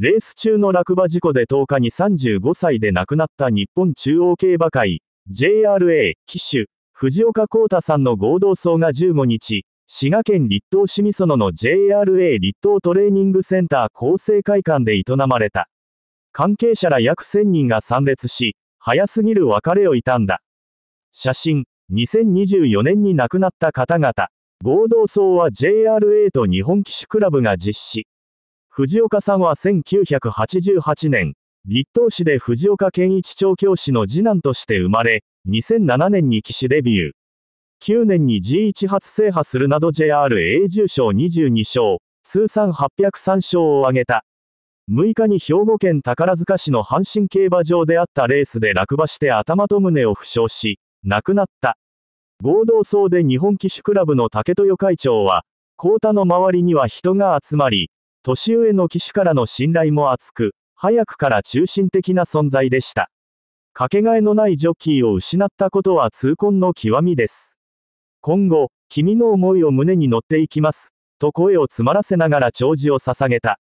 レース中の落馬事故で10日に35歳で亡くなった日本中央競馬会、JRA、騎手、藤岡光太さんの合同葬が15日、滋賀県立東市美園の JRA 立東トレーニングセンター厚生会館で営まれた。関係者ら約1000人が参列し、早すぎる別れを悼んだ。写真、2024年に亡くなった方々。合同葬は JRA と日本騎手クラブが実施。藤岡さんは1988年、立東市で藤岡健一調教師の次男として生まれ、2007年に騎士デビュー。9年に G1 発制覇するなど j r a 重賞22勝、通算803勝を挙げた。6日に兵庫県宝塚市の阪神競馬場であったレースで落馬して頭と胸を負傷し、亡くなった。合同葬で日本騎手クラブの竹豊会長は、高田の周りには人が集まり、年上の騎手からの信頼も厚く、早くから中心的な存在でした。かけがえのないジョッキーを失ったことは痛恨の極みです。今後、君の思いを胸に乗っていきます。と声を詰まらせながら長寿を捧げた。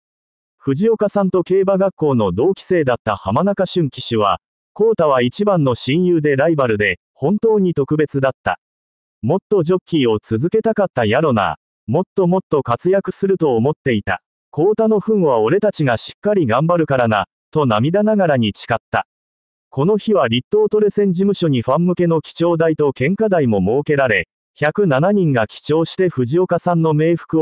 藤岡さんと競馬学校の同期生だった浜中俊騎手は、コータは一番の親友でライバルで、本当に特別だった。もっとジョッキーを続けたかったやろな。もっともっと活躍すると思っていた。幸太の糞は俺たちがしっかり頑張るからな、と涙ながらに誓った。この日は立東トレセン事務所にファン向けの基調台と献花台も設けられ、107人が記帳して藤岡さんの冥福を